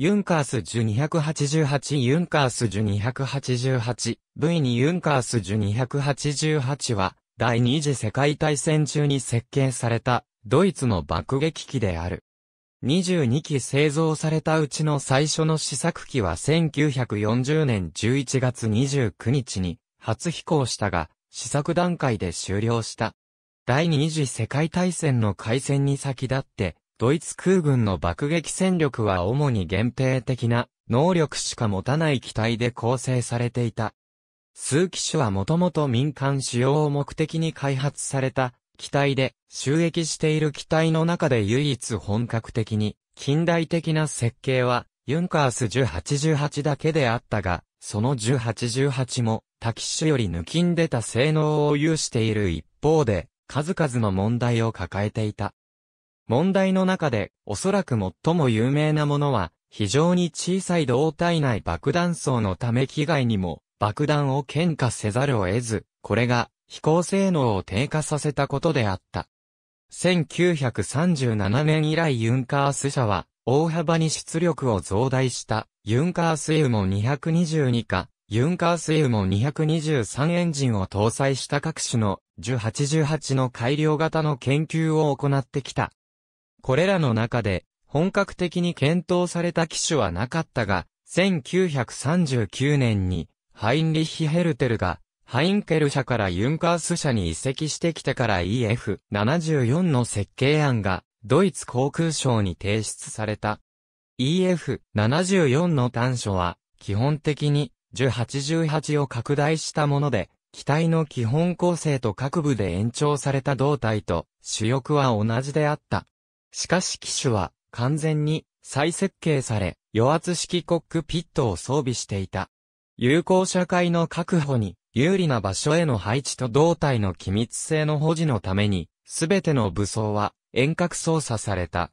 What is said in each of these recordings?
ユンカースジュ288ユンカースジュ 288V にユンカースジュ288は第二次世界大戦中に設計されたドイツの爆撃機である。22機製造されたうちの最初の試作機は1940年11月29日に初飛行したが試作段階で終了した。第二次世界大戦の開戦に先立ってドイツ空軍の爆撃戦力は主に限定的な能力しか持たない機体で構成されていた。数機種はもともと民間使用を目的に開発された機体で、収益している機体の中で唯一本格的に近代的な設計はユンカース1088だけであったが、その1088も多機種より抜きん出た性能を有している一方で、数々の問題を抱えていた。問題の中で、おそらく最も有名なものは、非常に小さい胴体内爆弾層のため機外にも、爆弾を喧嘩せざるを得ず、これが、飛行性能を低下させたことであった。1937年以来ユンカース社は、大幅に出力を増大した、ユンカースウも222か、ユンカースウも223エンジンを搭載した各種の1088の改良型の研究を行ってきた。これらの中で、本格的に検討された機種はなかったが、1939年に、ハインリッヒ・ヘルテルが、ハインケル社からユンカース社に移籍してきてから EF74 の設計案が、ドイツ航空省に提出された。EF74 の短所は、基本的に、1088を拡大したもので、機体の基本構成と各部で延長された胴体と主翼は同じであった。しかし機種は完全に再設計され、余圧式コックピットを装備していた。有効社会の確保に有利な場所への配置と胴体の機密性の保持のために、すべての武装は遠隔操作された。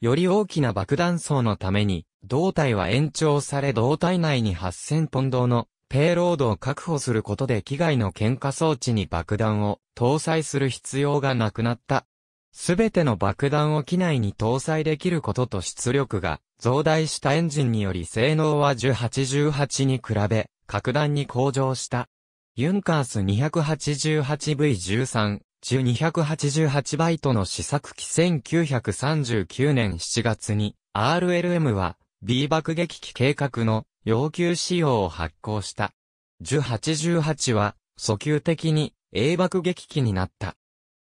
より大きな爆弾層のために、胴体は延長され胴体内に8000ポンドのペイロードを確保することで機外の喧嘩装置に爆弾を搭載する必要がなくなった。すべての爆弾を機内に搭載できることと出力が増大したエンジンにより性能は1 8 8に比べ、格段に向上した。ユンカース 288V13、中288バイトの試作機1939年7月に、RLM は B 爆撃機計画の要求仕様を発行した。1088は、訴求的に A 爆撃機になった。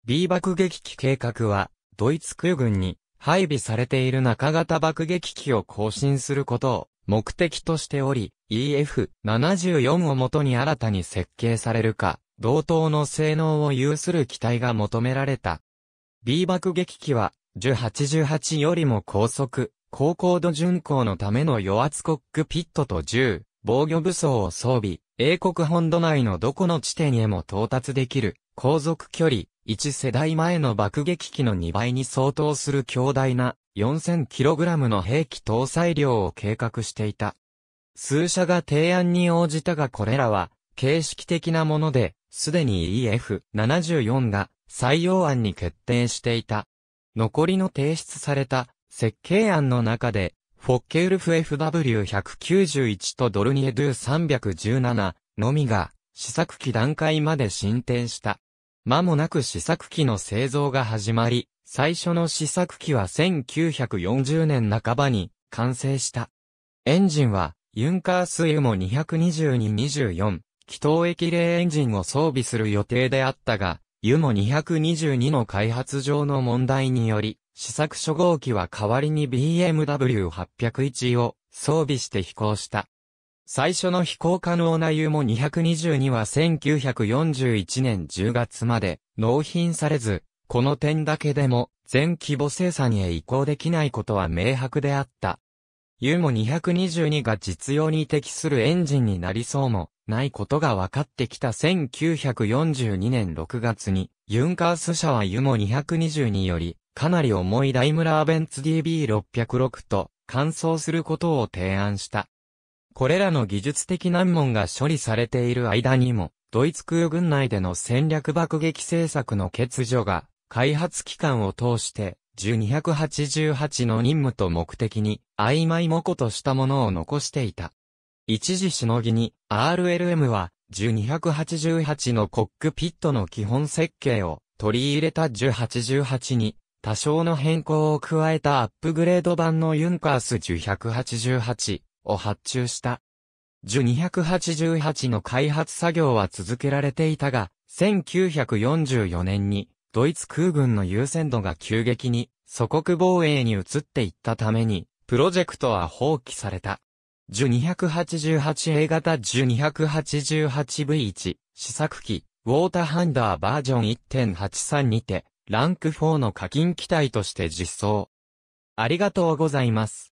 B 爆撃機計画は、ドイツ空軍に配備されている中型爆撃機を更新することを目的としており、EF-74 をもとに新たに設計されるか、同等の性能を有する機体が求められた。B 爆撃機は、1088よりも高速、高高度巡航のための与圧コックピットと銃、防御武装を装備、英国本土内のどこの地点へも到達できる航続距離、1世代前の爆撃機の2倍に相当する強大な 4000kg の兵器搭載量を計画していた。数社が提案に応じたがこれらは、形式的なもので、すでに EF74 が採用案に決定していた。残りの提出された設計案の中で、フォッケウルフ FW191 とドルニエドゥ317のみが試作機段階まで進展した。間もなく試作機の製造が始まり、最初の試作機は1940年半ばに完成した。エンジンは、ユンカースユモ222-24、気筒液冷エンジンを装備する予定であったが、ユモ222の開発上の問題により、試作初号機は代わりに BMW801 を装備して飛行した。最初の飛行可能な U-222 は1941年10月まで納品されず、この点だけでも全規模生産へ移行できないことは明白であった。U-222 が実用に適するエンジンになりそうもないことが分かってきた1942年6月に、ユンカース社は U-222 よりかなり重いダイムラーベンツ DB606 と乾燥することを提案した。これらの技術的難問が処理されている間にも、ドイツ空軍内での戦略爆撃政策の欠如が、開発期間を通して、1288の任務と目的に、曖昧模倣としたものを残していた。一時しのぎに、RLM は、1288のコックピットの基本設計を取り入れた1088に、多少の変更を加えたアップグレード版のユンカース1188を発注した。樹288の開発作業は続けられていたが、1944年にドイツ空軍の優先度が急激に祖国防衛に移っていったために、プロジェクトは放棄された。1 288A 型1 288V1 試作機、ウォーターハンダーバージョン1.83にて、ランク4の課金機体として実装。ありがとうございます。